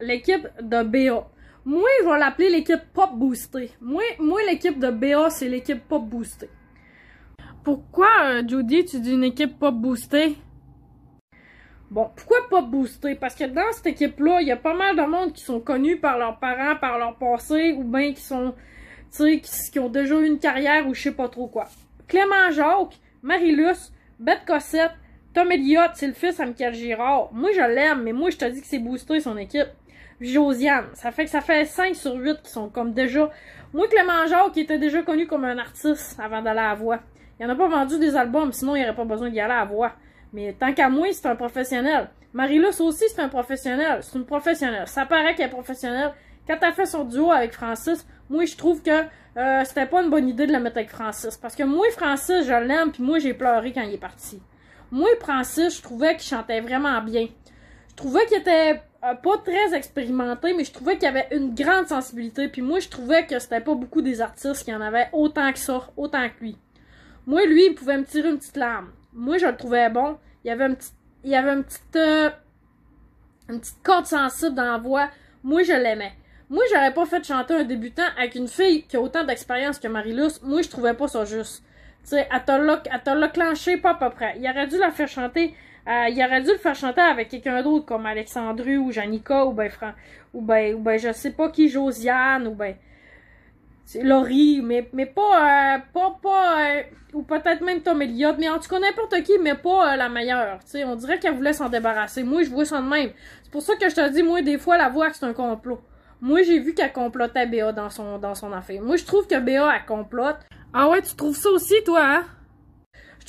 l'équipe de BA. Moi, je vais l'appeler l'équipe Pop Boostée. Moi, moi l'équipe de BA, c'est l'équipe Pop Boostée. Pourquoi, euh, Judy, tu dis une équipe Pop Boostée? Bon, pourquoi pas Boostée? Parce que dans cette équipe-là, il y a pas mal de monde qui sont connus par leurs parents, par leur passé, ou bien qui sont, qui, qui ont déjà eu une carrière ou je sais pas trop quoi. Clément Jacques, Marie-Luce, Bette Cossette, Tom Elliott, c'est le fils à Michael Girard. Moi, je l'aime, mais moi, je te dis que c'est boosté son équipe. Josiane. Ça fait que ça fait 5 sur 8 qui sont comme déjà... Moi, Clément Jacques, qui était déjà connu comme un artiste avant d'aller à la voix. Il en a pas vendu des albums, sinon il n'y aurait pas besoin d'y aller à la voix. Mais tant qu'à moi, c'est un professionnel. Marilus aussi, c'est un professionnel. C'est une professionnelle. Ça paraît qu'elle est professionnelle. Quand elle fait son duo avec Francis, moi, je trouve que euh, c'était pas une bonne idée de la mettre avec Francis. Parce que moi, Francis, je l'aime, puis moi, j'ai pleuré quand il est parti. Moi, Francis, je trouvais qu'il chantait vraiment bien. Je trouvais qu'il était euh, pas très expérimenté, mais je trouvais qu'il y avait une grande sensibilité. Puis moi, je trouvais que c'était pas beaucoup des artistes qui en avaient autant que ça, autant que lui. Moi, lui, il pouvait me tirer une petite larme. Moi, je le trouvais bon. Il y avait un petit, il y avait un petit euh, une corde sensible dans la voix. Moi, je l'aimais. Moi, j'aurais pas fait chanter un débutant avec une fille qui a autant d'expérience que Marilus. Moi, je trouvais pas ça juste. Tu sais, elle t'a clenché pas à peu près. Il aurait dû la faire chanter euh, il aurait dû le faire chanter avec quelqu'un d'autre, comme Alexandru ou Janica, ou ben, ou ben, ou ben, je sais pas qui, Josiane, ou ben, Laurie, mais, mais pas, euh, pas, pas euh, ou peut-être même Tom Elliott, mais en tout cas n'importe qui, mais pas la meilleure. sais, on dirait qu'elle voulait s'en débarrasser. Moi, je vois ça de même. C'est pour ça que je te dis, moi, des fois, la voix, c'est un complot. Moi, j'ai vu qu'elle complotait Béa dans son, dans son affaire. Moi, je trouve que Béa, elle complote. Ah ouais, tu trouves ça aussi, toi, hein?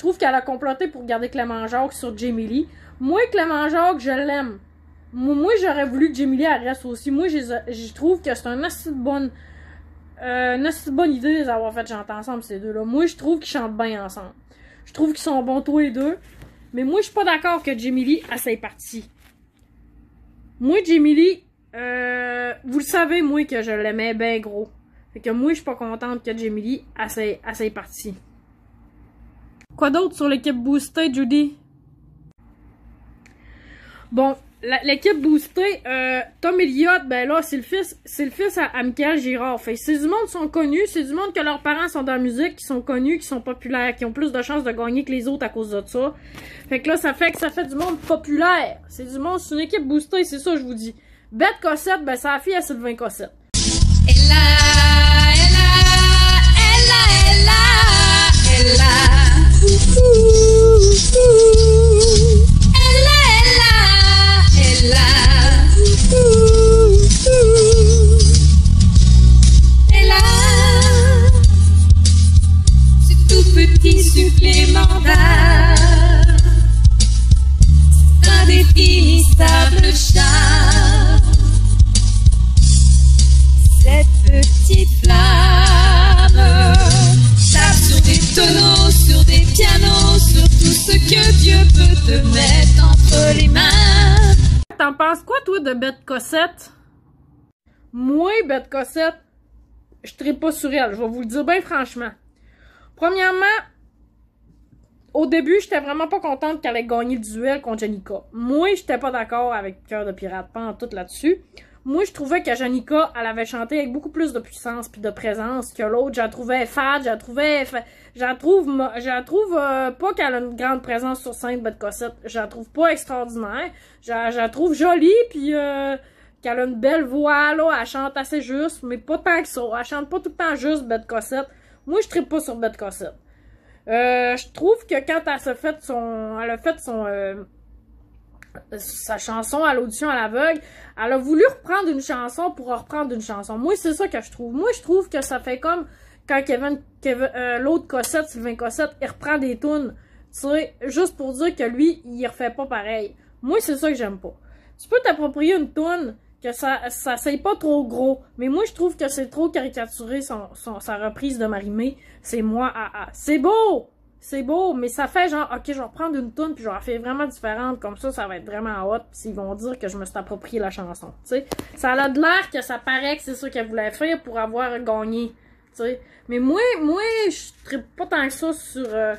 Je trouve qu'elle a comploté pour garder Clément Jacques sur Jamie Lee. Moi, Clément Jacques, je l'aime. Moi, j'aurais voulu que Jamie Lee reste aussi. Moi, je trouve que c'est bonne. Euh, une assez bonne idée d'avoir fait chanter ensemble, ces deux-là. Moi, je trouve qu'ils chantent bien ensemble. Je trouve qu'ils sont bons tous les deux. Mais moi, je suis pas d'accord que Jamie Lee a ses parties. Moi, Jamie Lee, euh, vous le savez, moi, que je l'aimais bien gros. Fait que moi, je suis pas contente que Jamie Lee a ses, Quoi d'autre sur l'équipe boostée, Judy? Bon, l'équipe boostée, euh, Tom Elliott, ben là, c'est le fils, c'est le fils à, Michael Girard. Fait c'est du monde qui sont connus, c'est du monde que leurs parents sont dans la musique, qui sont connus, qui sont populaires, qui ont plus de chances de gagner que les autres à cause de ça. Fait que là, ça fait que ça fait du monde populaire. C'est du monde, c'est une équipe boostée, c'est ça, je vous dis. Bête Cossette, ben, sa fille à Sylvain Cossette. Et là... t'en penses quoi, toi, de Bette Cossette? Moi, Bette Cossette, je ne pas sur elle. Je vais vous le dire bien franchement. Premièrement, au début, j'étais vraiment pas contente qu'elle ait gagné le duel contre Janika. Moi, j'étais pas d'accord avec Cœur de Pirate, Pan tout là-dessus. Moi, je trouvais que Janika, elle avait chanté avec beaucoup plus de puissance puis de présence que l'autre. J'en trouvais fade, j'en trouvais... J'en trouve, j'en trouve euh, pas qu'elle a une grande présence sur scène, Bad ben, Cossette. J'en trouve pas extraordinaire. J'en trouve jolie, puis euh, qu'elle a une belle voix, là. Elle chante assez juste, mais pas tant que ça. Elle chante pas tout le temps juste, Bad ben, Cossette. Moi, je tripe pas sur Bad ben, Cossette. Euh, je trouve que quand elle se fait son... Elle a fait son euh, sa chanson à l'audition à l'aveugle, elle a voulu reprendre une chanson pour reprendre une chanson. Moi, c'est ça que je trouve. Moi, je trouve que ça fait comme quand Kevin, Kevin euh, l'autre Cossette, Sylvain Cossette, il reprend des tunes, tu sais, juste pour dire que lui, il refait pas pareil. Moi, c'est ça que j'aime pas. Tu peux t'approprier une tune que ça, ça c'est pas trop gros, mais moi, je trouve que c'est trop caricaturé son, sa reprise de Marimé. C'est moi, ah, C'est beau! c'est beau, mais ça fait genre, ok, je vais reprendre une toune, puis je vais la faire vraiment différente, comme ça, ça va être vraiment hot, puis ils vont dire que je me suis approprié la chanson, tu sais. Ça a de l'air que ça paraît que c'est ça qu'elle voulait faire pour avoir gagné, tu sais. Mais moi, moi, je tripe pas tant que ça sur, euh,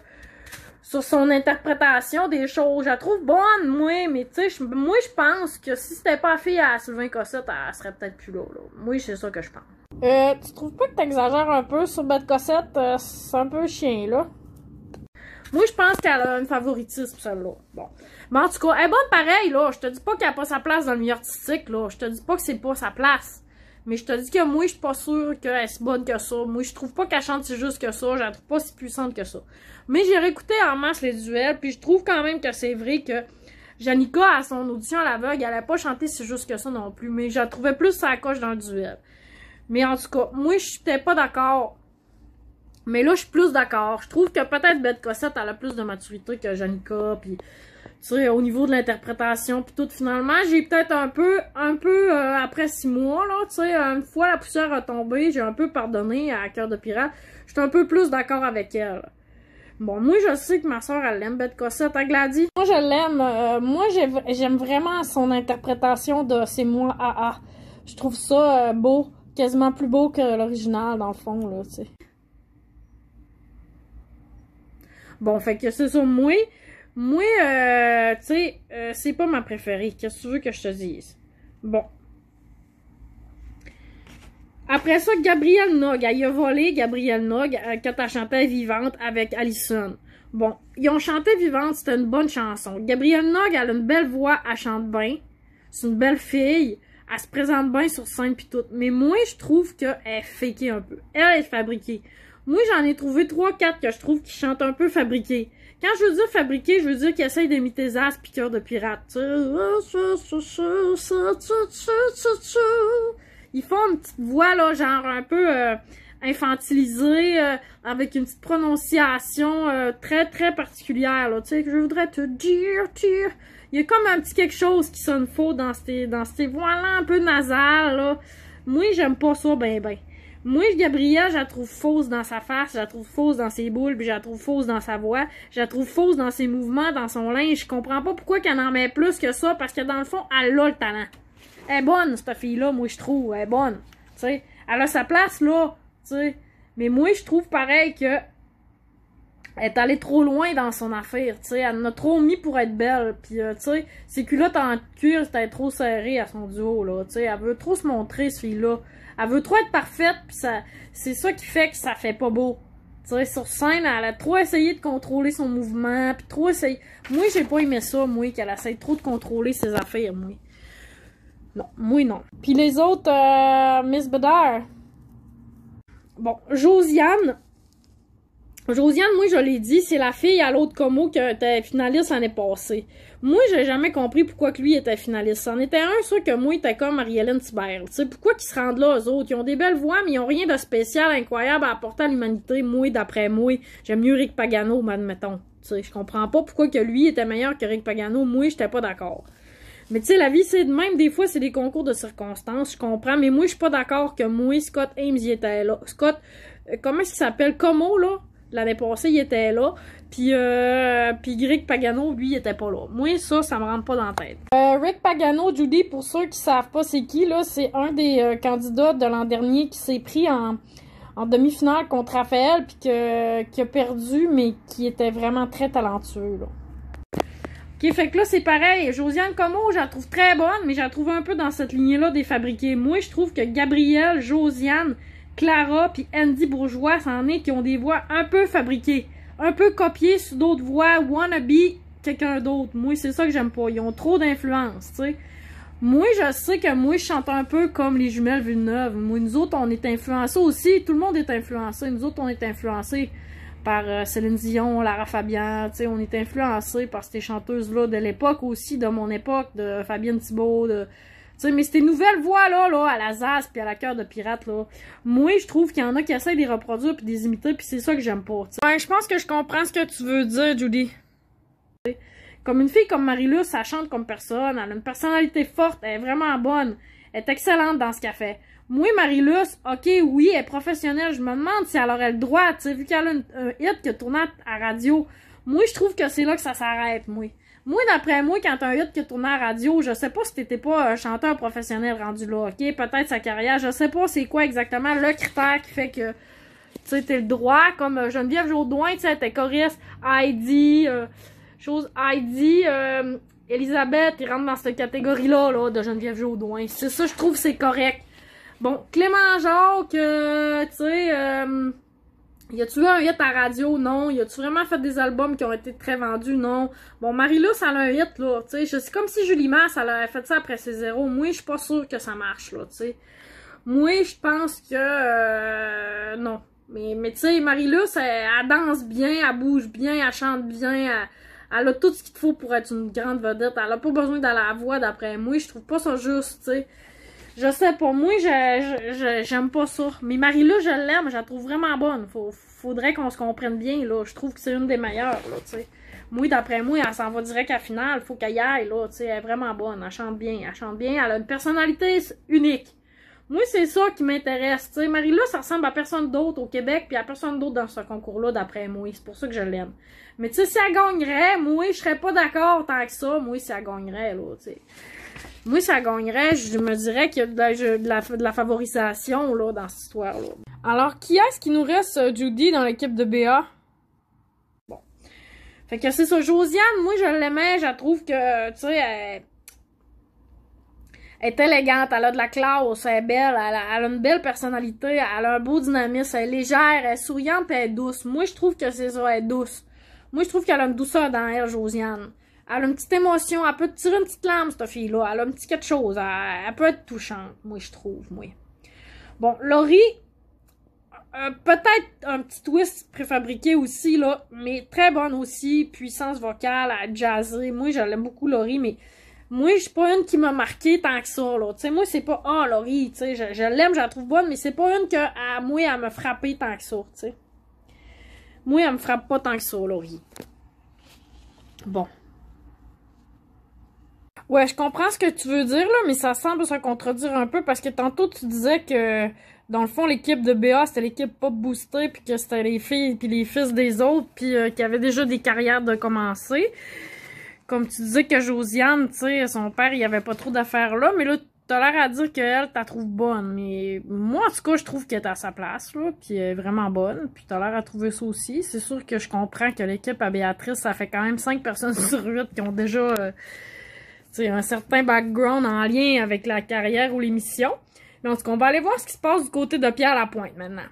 sur son interprétation des choses. Je la trouve bonne, moi, mais tu sais, moi, je pense que si c'était pas fait fille à Sylvain Cossette, elle serait peut-être plus là, là. Moi, c'est ça que je pense. Euh, tu trouves pas que t'exagères un peu sur Bad Cossette? Euh, c'est un peu chien, là. Moi, je pense qu'elle a un favoritisme, celle-là. Bon. Mais en tout cas, elle est bonne pareil, là. Je te dis pas qu'elle a pas sa place dans le milieu artistique, là. Je te dis pas que c'est pas sa place. Mais je te dis que moi, je suis pas sûre qu'elle est si bonne que ça. Moi, je trouve pas qu'elle chante si juste que ça. Je la trouve pas si puissante que ça. Mais j'ai réécouté en masse les duels, puis je trouve quand même que c'est vrai que Janika, à son audition à l'aveugle, elle a pas chanté si juste que ça non plus. Mais je la trouvais plus sa coche dans le duel. Mais en tout cas, moi, je suis peut-être pas d'accord mais là, je suis plus d'accord. Je trouve que peut-être Bette Cossette, elle a plus de maturité que Janica, puis tu sais, au niveau de l'interprétation, puis tout, finalement, j'ai peut-être un peu, un peu, euh, après six mois, là, tu sais, une fois la poussière a tombé, j'ai un peu pardonné à Cœur de Pirate, suis un peu plus d'accord avec elle. Bon, moi, je sais que ma soeur, elle aime Bette Cossette, à Gladys. Moi, je l'aime, euh, moi, j'aime vraiment son interprétation de « c'est moi, ah ah ». Je trouve ça euh, beau, quasiment plus beau que l'original, dans le fond, là, tu sais. Bon, fait que c'est sont moi. Moi, euh, tu sais, euh, c'est pas ma préférée. Qu'est-ce que tu veux que je te dise? Bon. Après ça, Gabrielle Nog. Elle a volé Gabrielle Nog euh, quand elle chantait Vivante avec Allison. Bon, ils ont chanté Vivante, c'était une bonne chanson. Gabrielle Nog, elle a une belle voix, elle chante bien. C'est une belle fille. Elle se présente bien sur scène pis tout. Mais moi, je trouve qu'elle est fakée un peu. Elle est fabriquée. Moi, j'en ai trouvé 3-4 que je trouve qui chantent un peu fabriqués. Quand je veux dire fabriqué, je veux dire qu'ils essayent d'imiter Zaz pis cœur de pirate. Ils font une petite voix, genre un peu euh, infantilisée, euh, avec une petite prononciation euh, très, très particulière, là. Tu sais, que je voudrais te dire, tu. Il y a comme un petit quelque chose qui sonne faux dans ces, dans ces voix-là un peu nasales, là. Moi, j'aime pas ça, ben, ben. Moi, Gabrielle, je la trouve fausse dans sa face, je la trouve fausse dans ses boules, puis je la trouve fausse dans sa voix, je la trouve fausse dans ses mouvements, dans son linge. Je comprends pas pourquoi qu'elle en met plus que ça, parce que dans le fond, elle a le talent. Elle est bonne, cette fille-là, moi, je trouve. Elle est bonne. sais. elle a sa place, là. tu sais. Mais moi, je trouve pareil que elle est allée trop loin dans son affaire, tu sais, elle en a trop mis pour être belle, puis euh, tu sais, ses culottes en cuir, c'était trop serré à son duo, là, tu sais, elle veut trop se montrer, celui là elle veut trop être parfaite, puis ça, c'est ça qui fait que ça fait pas beau, tu sais, sur scène, elle a trop essayé de contrôler son mouvement, puis trop essayé, moi, j'ai pas aimé ça, moi, qu'elle essaye trop de contrôler ses affaires, moi, non, moi, non. Puis les autres, euh, Miss Bader. bon, Josiane, Josiane, moi, je l'ai dit, c'est la fille à l'autre Como qui était finaliste l'année passée. Moi, j'ai jamais compris pourquoi que lui était finaliste. C'en était un, sûr que moi, était comme Marie-Hélène Tiberle. pourquoi qu'ils se rendent là, aux autres? Ils ont des belles voix, mais ils ont rien de spécial, incroyable à apporter à l'humanité, moi, d'après moi. J'aime mieux Rick Pagano, admettons. Tu sais, je comprends pas pourquoi que lui était meilleur que Rick Pagano. Moi, j'étais pas d'accord. Mais tu sais, la vie, c'est de même. Des fois, c'est des concours de circonstances, je comprends. Mais moi, je suis pas d'accord que moi, Scott Ames, il était là. Scott, est-ce euh, il s'appelle? Como, là? L'année passée, il était là. Puis, euh, puis Greg Pagano, lui, il était pas là. Moi, ça, ça me rentre pas dans la tête. Euh, Rick Pagano, Judy, pour ceux qui savent pas c'est qui, là, c'est un des euh, candidats de l'an dernier qui s'est pris en, en demi-finale contre Raphaël, puis qui a perdu, mais qui était vraiment très talentueux, là. OK, fait que là, c'est pareil. Josiane Como, je la trouve très bonne, mais je la trouve un peu dans cette lignée-là des fabriqués. Moi, je trouve que Gabrielle, Josiane, Clara puis Andy Bourgeois, c'en est qui ont des voix un peu fabriquées, un peu copiées sur d'autres voix, wannabe quelqu'un d'autre. Moi, c'est ça que j'aime pas. Ils ont trop d'influence, tu sais. Moi, je sais que moi, je chante un peu comme les jumelles Villeneuve. Moi, nous autres, on est influencés aussi. Tout le monde est influencé. Nous autres, on est influencés par euh, Céline Dion, Lara Fabian. Tu sais, on est influencés par ces chanteuses-là de l'époque aussi, de mon époque, de Fabienne Thibault, de mais ces nouvelles voix là, là, à la Zaz puis à la cœur de pirate là, moi je trouve qu'il y en a qui essaient de les reproduire puis de les imiter puis c'est ça que j'aime pas. je pense que je comprends ce que tu veux dire, Judy. Comme une fille comme marie ça chante comme personne, elle a une personnalité forte, elle est vraiment bonne, elle est excellente dans ce qu'elle fait. Moi, marie ok, oui, elle est professionnelle, je me demande si elle aurait le droit, vu qu'elle a un hit qui a tourné à, à radio. Moi, je trouve que c'est là que ça s'arrête, moi. Moi, d'après moi, quand un hit qui tournait à radio, je sais pas si t'étais pas un chanteur professionnel rendu là, ok? Peut-être sa carrière, je sais pas c'est quoi exactement le critère qui fait que, tu sais, t'es le droit, comme euh, Geneviève Jourdouin, tu sais, t'es choriste Heidi, euh, chose Heidi, euh, Elisabeth, ils rentrent dans cette catégorie-là, là, de Geneviève Jourdouin. C'est ça, je trouve, c'est correct. Bon, Clément Jacques, euh, tu sais, euh, y a-tu eu un hit à radio? Non. Y a-tu vraiment fait des albums qui ont été très vendus? Non. Bon, Marilus, elle a un hit, là. Tu sais, c'est comme si Julie Mass, elle avait fait ça après ses zéros. Moi, je suis pas sûre que ça marche, là, tu sais. Moi, je pense que... Euh, non. Mais, mais tu sais, elle, danse bien, elle bouge bien, elle chante bien, elle, a tout ce qu'il faut pour être une grande vedette. Elle a pas besoin d'aller à la voix, d'après moi. Je trouve pas ça juste, tu sais. Je sais, pour moi, je j'aime pas ça. Mais marie je l'aime, je la trouve vraiment bonne. Faut, faudrait qu'on se comprenne bien, là. Je trouve que c'est une des meilleures, là, tu sais. Moi, d'après moi, elle s'en va direct à la finale. Faut qu'elle y aille, là, tu sais. Elle est vraiment bonne. Elle chante bien, elle chante bien. Elle a une personnalité unique. Moi, c'est ça qui m'intéresse, tu Marie-Lou, ça ressemble à personne d'autre au Québec, puis à personne d'autre dans ce concours-là, d'après moi. C'est pour ça que je l'aime. Mais tu sais, si elle gagnerait, moi, je serais pas d'accord tant que ça. Moi, si elle gagnerait, là, tu sais. Moi, ça gagnerait, je me dirais qu'il y a de la, favorisation dans cette histoire-là. Alors, qui est-ce qui nous reste, euh, Judy, dans l'équipe de BA? Bon. Fait que c'est ça. Josiane, moi, je l'aimais. Je trouve que, tu sais, elle est élégante, elle a de la classe, elle est belle, elle a, une belle personnalité, elle a un beau dynamisme, elle est légère, elle est souriante, elle est douce. Moi, je trouve que c'est ça, elle est douce. Moi, je trouve qu'elle a une douceur dans elle, Josiane. Elle a une petite émotion, elle peut tirer une petite lame, cette fille-là. Elle a un petit quelque chose. Elle, peut être touchante, moi, je trouve, moi. Bon, Laurie, euh, peut-être un petit twist préfabriqué aussi, là, mais très bonne aussi. Puissance vocale, à Moi, j'aime beaucoup, Laurie, mais moi, je suis pas une qui m'a marqué tant que ça, là. Tu sais, moi, c'est pas, ah, oh, Laurie, tu sais, je, l'aime, je la trouve bonne, mais c'est pas une que, à moi, elle me frapper tant que ça, tu sais. Moi, elle me frappe pas tant que ça, Laurie. Bon. Ouais, je comprends ce que tu veux dire, là, mais ça semble se contredire un peu parce que tantôt tu disais que dans le fond, l'équipe de BA, c'était l'équipe pas boostée, puis que c'était les filles, puis les fils des autres, puis qu'il euh, qui avait déjà des carrières de commencer. Comme tu disais que Josiane, tu sais, son père, il avait pas trop d'affaires là, mais là, t'as l'air à dire qu'elle, t'as trouvé bonne. Mais moi, en tout cas, je trouve qu'elle est à sa place, là, puis est vraiment bonne, puis t'as l'air à trouver ça aussi. C'est sûr que je comprends que l'équipe à Béatrice, ça fait quand même cinq personnes sur huit qui ont déjà... Euh, un certain background en lien avec la carrière ou l'émission. Donc on va aller voir ce qui se passe du côté de Pierre Lapointe maintenant.